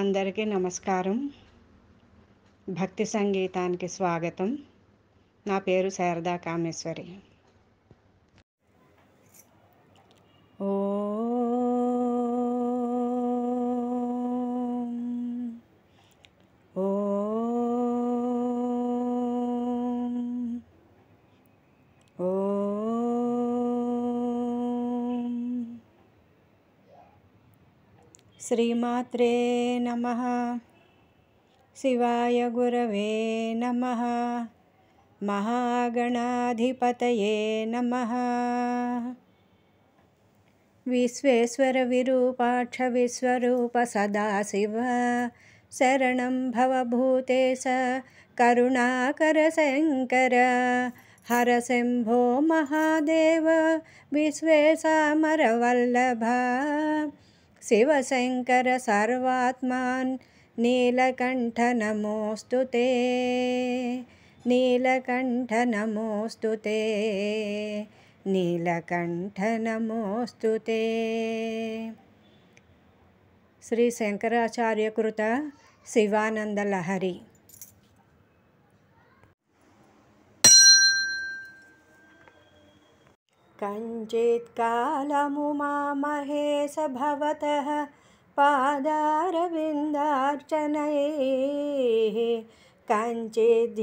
అందరికీ నమస్కారం భక్తి సంగీతానికి స్వాగతం నా పేరు శారదా కామేశ్వరి ఓ श्रीमात्रे नमः शिवाय गुरवे नमः महागणाधिपतये नमः विश्वेश्वरविरूपाक्षविश्वरूप सदाशिव शरणं भवभूते स करुणाकरशङ्करहरसिंभो महादेव विश्वे शिवशङ्करसर्वात्मान् नीलकण्ठ नमोस्तु ते नीलकण्ठ नमोस्तु ते नीलकण्ठ नमोस्तु ते श्रीशङ्कराचार्यकृतशिवानन्दलहरी कञ्चित् कालमुमा महेश भवतः पादरविन्दार्चनैः कञ्चिद्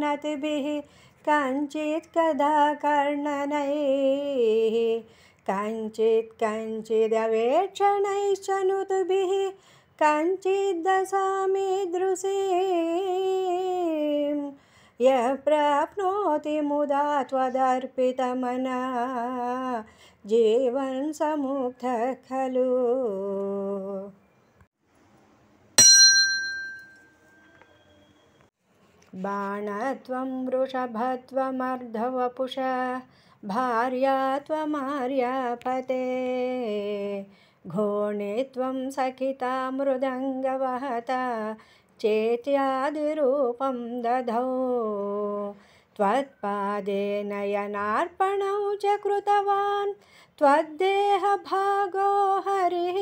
नतिभिः कञ्चित् कदा कर्णनैः कञ्चित् कञ्चिदवेक्षणैश्चनुत्भिः कञ्चिद्दशामीदृशे यः प्राप्नोति मुदा त्वदर्पितमना जीवन् समुक्तः खलु बाणत्वं वृषभत्वमर्धवपुष भार्या त्वमार्यापते घोणित्वं सखिता मृदङ्गवहता चेत्यादिरूपं दधौ नयनार्पणौ च कृतवान् त्वद्देहभागो हरिः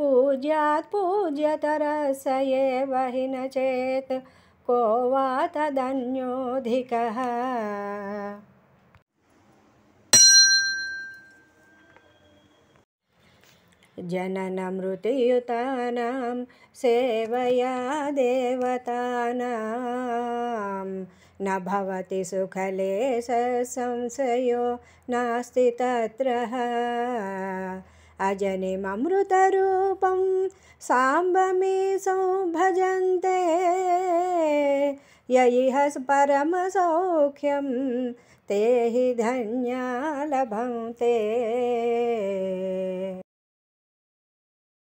पूज्यात् पूज्यतरसये एव हि न चेत् को वा तदन्योऽधिकः जननमृतियुतानां सेवया देवतानां न भवति सुखलेशसंशयो नास्ति तत्र अजनिमममृतरूपं साम्बमीसंभजन्ते ययिहस् परमसौख्यं ते हि धन्या लभं